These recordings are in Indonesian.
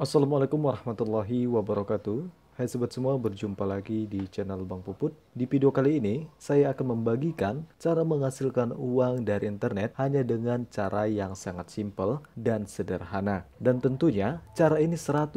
Assalamualaikum warahmatullahi wabarakatuh. Hai sobat semua, berjumpa lagi di channel Bang Puput. Di video kali ini, saya akan membagikan cara menghasilkan uang dari internet hanya dengan cara yang sangat simple dan sederhana. Dan tentunya, cara ini 100%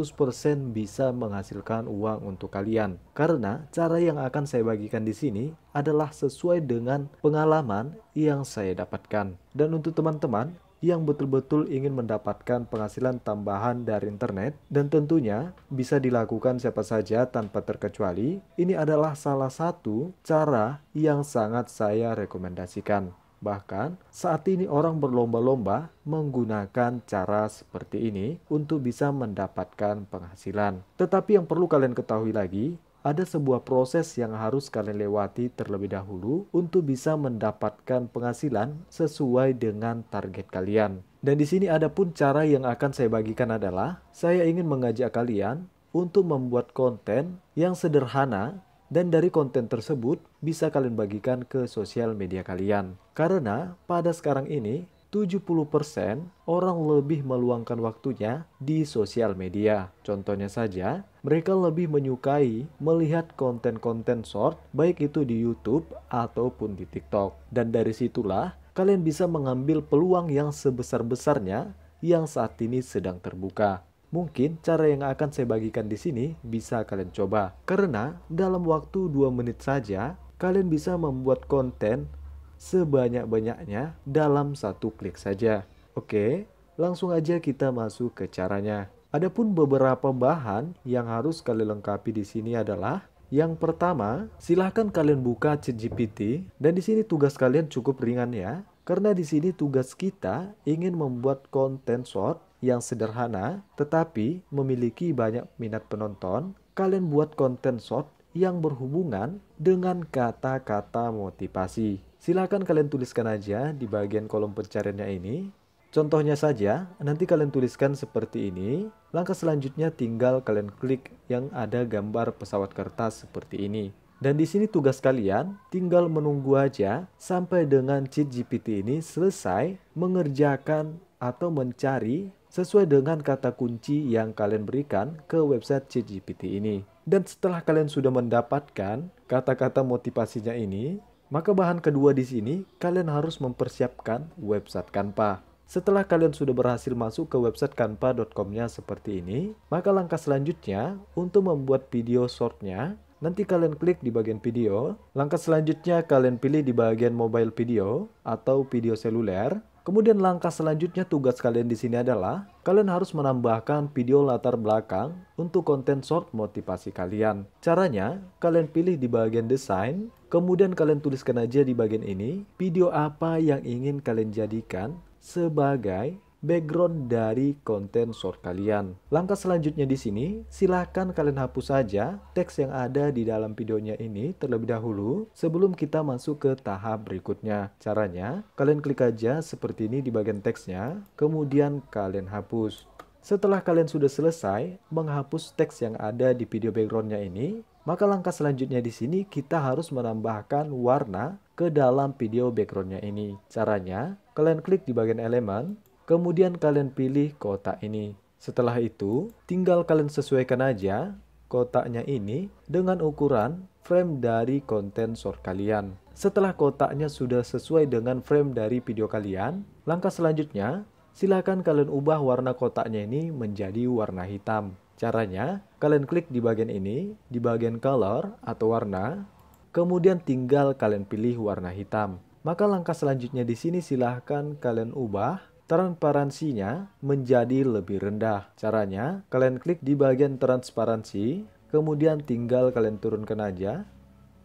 bisa menghasilkan uang untuk kalian. Karena cara yang akan saya bagikan di sini adalah sesuai dengan pengalaman yang saya dapatkan. Dan untuk teman-teman yang betul-betul ingin mendapatkan penghasilan tambahan dari internet dan tentunya bisa dilakukan siapa saja tanpa terkecuali. Ini adalah salah satu cara yang sangat saya rekomendasikan. Bahkan saat ini orang berlomba-lomba menggunakan cara seperti ini untuk bisa mendapatkan penghasilan. Tetapi yang perlu kalian ketahui lagi, ada sebuah proses yang harus kalian lewati terlebih dahulu untuk bisa mendapatkan penghasilan sesuai dengan target kalian. Dan di sini ada pun cara yang akan saya bagikan adalah saya ingin mengajak kalian untuk membuat konten yang sederhana dan dari konten tersebut bisa kalian bagikan ke sosial media kalian. Karena pada sekarang ini 70% orang lebih meluangkan waktunya di sosial media. Contohnya saja, mereka lebih menyukai melihat konten-konten short, baik itu di YouTube ataupun di TikTok. Dan dari situlah kalian bisa mengambil peluang yang sebesar-besarnya yang saat ini sedang terbuka. Mungkin cara yang akan saya bagikan di sini bisa kalian coba. Karena dalam waktu 2 menit saja, kalian bisa membuat konten sebanyak-banyaknya dalam satu klik saja. Oke, langsung aja kita masuk ke caranya. Adapun beberapa bahan yang harus kalian lengkapi di sini adalah yang pertama, silahkan kalian buka ChatGPT dan di sini tugas kalian cukup ringan ya. Karena di sini tugas kita ingin membuat konten short yang sederhana tetapi memiliki banyak minat penonton. Kalian buat konten short yang berhubungan dengan kata-kata motivasi. Silahkan kalian tuliskan aja di bagian kolom pencariannya ini Contohnya saja, nanti kalian tuliskan seperti ini. Langkah selanjutnya tinggal kalian klik yang ada gambar pesawat kertas seperti ini. Dan di sini tugas kalian tinggal menunggu aja sampai dengan GPT ini selesai mengerjakan atau mencari sesuai dengan kata kunci yang kalian berikan ke website GPT ini. Dan setelah kalian sudah mendapatkan kata-kata motivasinya ini, maka bahan kedua di sini kalian harus mempersiapkan website Canva. Setelah kalian sudah berhasil masuk ke website kanpacom nya seperti ini, maka langkah selanjutnya untuk membuat video shortnya, nanti kalian klik di bagian video. Langkah selanjutnya kalian pilih di bagian mobile video atau video seluler. Kemudian langkah selanjutnya tugas kalian di sini adalah kalian harus menambahkan video latar belakang untuk konten short motivasi kalian. Caranya, kalian pilih di bagian desain, kemudian kalian tuliskan aja di bagian ini video apa yang ingin kalian jadikan sebagai background dari konten short kalian. Langkah selanjutnya di sini, silahkan kalian hapus saja teks yang ada di dalam videonya ini terlebih dahulu sebelum kita masuk ke tahap berikutnya. Caranya, kalian klik aja seperti ini di bagian teksnya, kemudian kalian hapus. Setelah kalian sudah selesai menghapus teks yang ada di video backgroundnya ini, maka langkah selanjutnya di sini kita harus menambahkan warna ke dalam video backgroundnya ini. Caranya, kalian klik di bagian elemen, kemudian kalian pilih kotak ini. Setelah itu, tinggal kalian sesuaikan aja kotaknya ini dengan ukuran frame dari konten short kalian. Setelah kotaknya sudah sesuai dengan frame dari video kalian, langkah selanjutnya, silakan kalian ubah warna kotaknya ini menjadi warna hitam. Caranya, kalian klik di bagian ini, di bagian color atau warna, kemudian tinggal kalian pilih warna hitam. Maka langkah selanjutnya di sini silahkan kalian ubah transparansinya menjadi lebih rendah. Caranya, kalian klik di bagian transparansi, kemudian tinggal kalian turunkan aja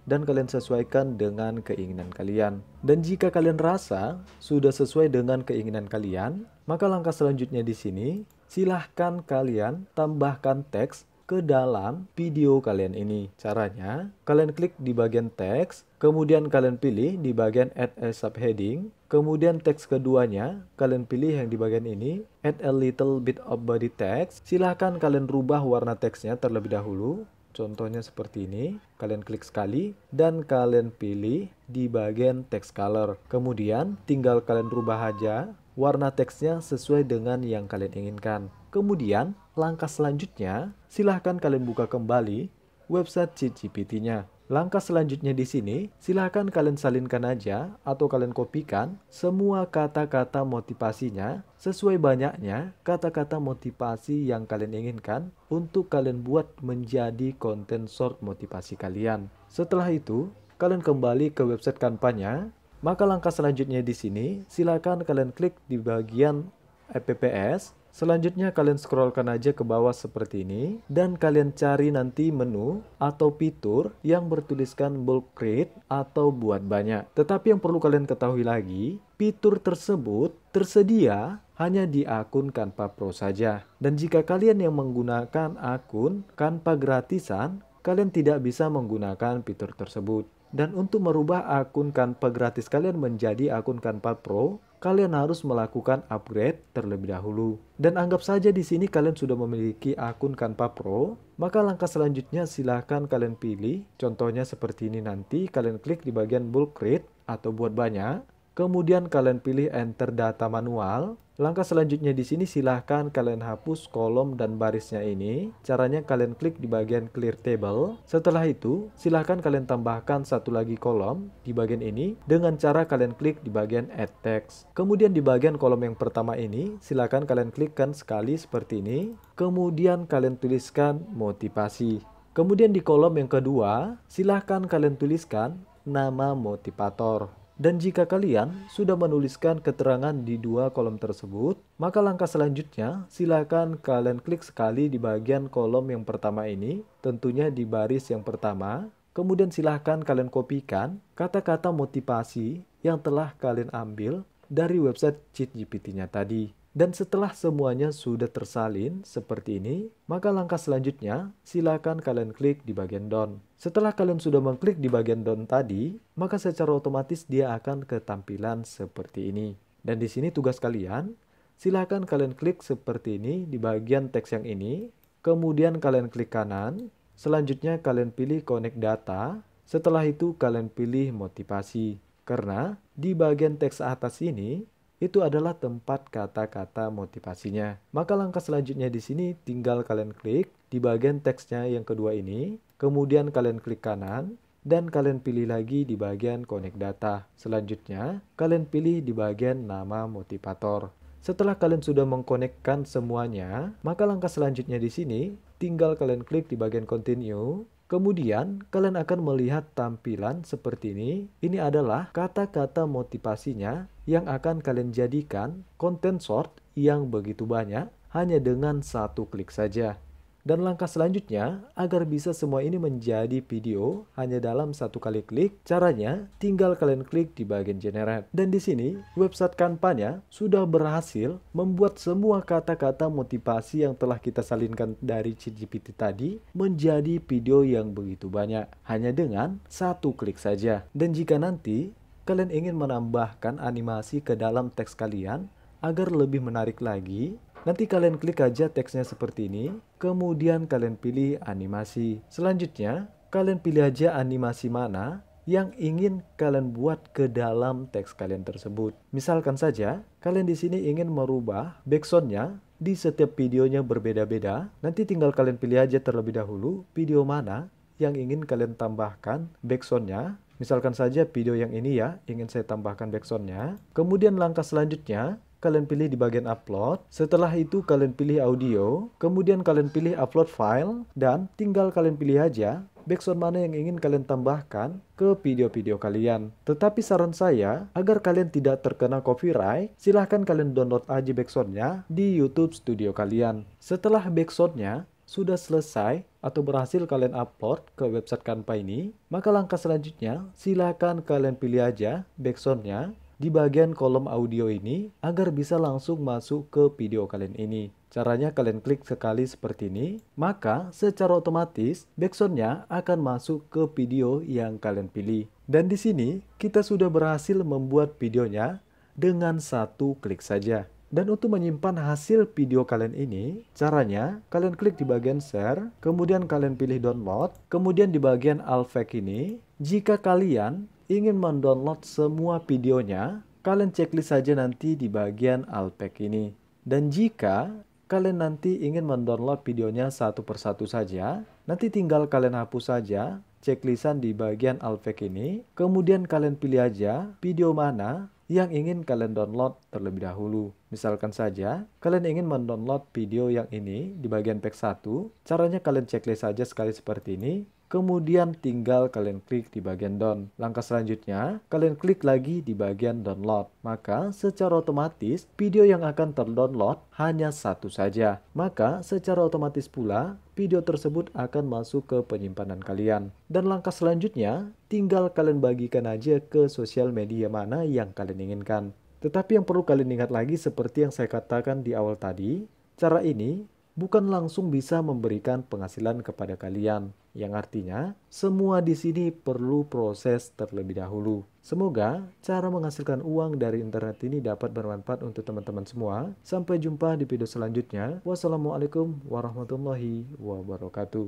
dan kalian sesuaikan dengan keinginan kalian. Dan jika kalian rasa sudah sesuai dengan keinginan kalian, maka langkah selanjutnya di sini silahkan kalian tambahkan teks ke dalam video kalian ini. Caranya, kalian klik di bagian teks, kemudian kalian pilih di bagian add a subheading, kemudian teks keduanya, kalian pilih yang di bagian ini, add a little bit of body text. Silahkan kalian rubah warna teksnya terlebih dahulu. Contohnya seperti ini, kalian klik sekali dan kalian pilih di bagian text color. Kemudian tinggal kalian rubah aja warna teksnya sesuai dengan yang kalian inginkan. Kemudian, langkah selanjutnya, silahkan kalian buka kembali website ChatGPT-nya. Langkah selanjutnya di sini, silahkan kalian salinkan aja atau kalian kopikan semua kata-kata motivasinya sesuai banyaknya kata-kata motivasi yang kalian inginkan untuk kalian buat menjadi konten short motivasi kalian. Setelah itu, kalian kembali ke website kampanye maka langkah selanjutnya di sini, silakan kalian klik di bagian EPPS. Selanjutnya kalian scrollkan aja ke bawah seperti ini dan kalian cari nanti menu atau fitur yang bertuliskan bulk create atau buat banyak. Tetapi yang perlu kalian ketahui lagi, fitur tersebut tersedia hanya di akun Canva Pro saja. Dan jika kalian yang menggunakan akun Canva gratisan, kalian tidak bisa menggunakan fitur tersebut. Dan untuk merubah akun Canva gratis kalian menjadi akun Canva Pro, kalian harus melakukan upgrade terlebih dahulu. Dan anggap saja di sini kalian sudah memiliki akun Canva Pro, maka langkah selanjutnya silahkan kalian pilih. Contohnya seperti ini nanti, kalian klik di bagian bulk create atau buat banyak. Kemudian kalian pilih enter data manual. Langkah selanjutnya di sini silahkan kalian hapus kolom dan barisnya ini. Caranya kalian klik di bagian clear table. Setelah itu, silahkan kalian tambahkan satu lagi kolom di bagian ini dengan cara kalian klik di bagian add text. Kemudian di bagian kolom yang pertama ini, silahkan kalian klikkan sekali seperti ini. Kemudian kalian tuliskan motivasi. Kemudian di kolom yang kedua, silahkan kalian tuliskan nama motivator. Dan jika kalian sudah menuliskan keterangan di dua kolom tersebut, maka langkah selanjutnya silakan kalian klik sekali di bagian kolom yang pertama ini, tentunya di baris yang pertama. Kemudian silahkan kalian kopikan kata-kata motivasi yang telah kalian ambil dari website gpt nya tadi. Dan setelah semuanya sudah tersalin seperti ini, maka langkah selanjutnya silakan kalian klik di bagian down. Setelah kalian sudah mengklik di bagian down tadi, maka secara otomatis dia akan ke tampilan seperti ini. Dan di sini tugas kalian, silahkan kalian klik seperti ini di bagian teks yang ini, kemudian kalian klik kanan, selanjutnya kalian pilih connect data, setelah itu kalian pilih motivasi. Karena di bagian teks atas ini, itu adalah tempat kata-kata motivasinya. Maka langkah selanjutnya di sini tinggal kalian klik di bagian teksnya yang kedua ini, Kemudian kalian klik kanan dan kalian pilih lagi di bagian connect data. Selanjutnya, kalian pilih di bagian nama motivator. Setelah kalian sudah mengkonekkan semuanya, maka langkah selanjutnya di sini tinggal kalian klik di bagian continue Kemudian, kalian akan melihat tampilan seperti ini. Ini adalah kata-kata motivasinya yang akan kalian jadikan konten short yang begitu banyak hanya dengan satu klik saja. Dan langkah selanjutnya, agar bisa semua ini menjadi video hanya dalam satu kali klik, caranya tinggal kalian klik di bagian generate. Dan di sini, website kampanye sudah berhasil membuat semua kata-kata motivasi yang telah kita salinkan dari CGPT tadi menjadi video yang begitu banyak, hanya dengan satu klik saja. Dan jika nanti kalian ingin menambahkan animasi ke dalam teks kalian agar lebih menarik lagi, Nanti kalian klik aja teksnya seperti ini, kemudian kalian pilih animasi. Selanjutnya, kalian pilih aja animasi mana yang ingin kalian buat ke dalam teks kalian tersebut. Misalkan saja, kalian di sini ingin merubah backsoundnya di setiap videonya berbeda-beda. Nanti tinggal kalian pilih aja terlebih dahulu video mana yang ingin kalian tambahkan backsoundnya. Misalkan saja video yang ini ya, ingin saya tambahkan backsoundnya. Kemudian langkah selanjutnya, kalian pilih di bagian upload. Setelah itu kalian pilih audio, kemudian kalian pilih upload file, dan tinggal kalian pilih aja backsound mana yang ingin kalian tambahkan ke video-video kalian. Tetapi saran saya, agar kalian tidak terkena copyright, silahkan kalian download aja backsoundnya di YouTube Studio kalian. Setelah backsoundnya sudah selesai atau berhasil kalian upload ke website Canva ini, maka langkah selanjutnya silahkan kalian pilih aja backsoundnya di bagian kolom audio ini agar bisa langsung masuk ke video kalian ini. Caranya kalian klik sekali seperti ini, maka secara otomatis backsoundnya akan masuk ke video yang kalian pilih. Dan di sini kita sudah berhasil membuat videonya dengan satu klik saja. Dan untuk menyimpan hasil video kalian ini, caranya kalian klik di bagian share, kemudian kalian pilih download, kemudian di bagian alfek ini, jika kalian ingin mendownload semua videonya, kalian checklist saja nanti di bagian Alpek ini. Dan jika kalian nanti ingin mendownload videonya satu persatu saja, nanti tinggal kalian hapus saja checklistan di bagian Alpek ini, kemudian kalian pilih aja video mana yang ingin kalian download terlebih dahulu. Misalkan saja, kalian ingin mendownload video yang ini di bagian pack 1, caranya kalian checklist saja sekali seperti ini, Kemudian tinggal kalian klik di bagian down. Langkah selanjutnya, kalian klik lagi di bagian download. Maka secara otomatis video yang akan terdownload hanya satu saja. Maka secara otomatis pula video tersebut akan masuk ke penyimpanan kalian. Dan langkah selanjutnya, tinggal kalian bagikan aja ke sosial media mana yang kalian inginkan. Tetapi yang perlu kalian ingat lagi seperti yang saya katakan di awal tadi, cara ini bukan langsung bisa memberikan penghasilan kepada kalian yang artinya semua di sini perlu proses terlebih dahulu. Semoga cara menghasilkan uang dari internet ini dapat bermanfaat untuk teman-teman semua. Sampai jumpa di video selanjutnya. Wassalamualaikum warahmatullahi wabarakatuh.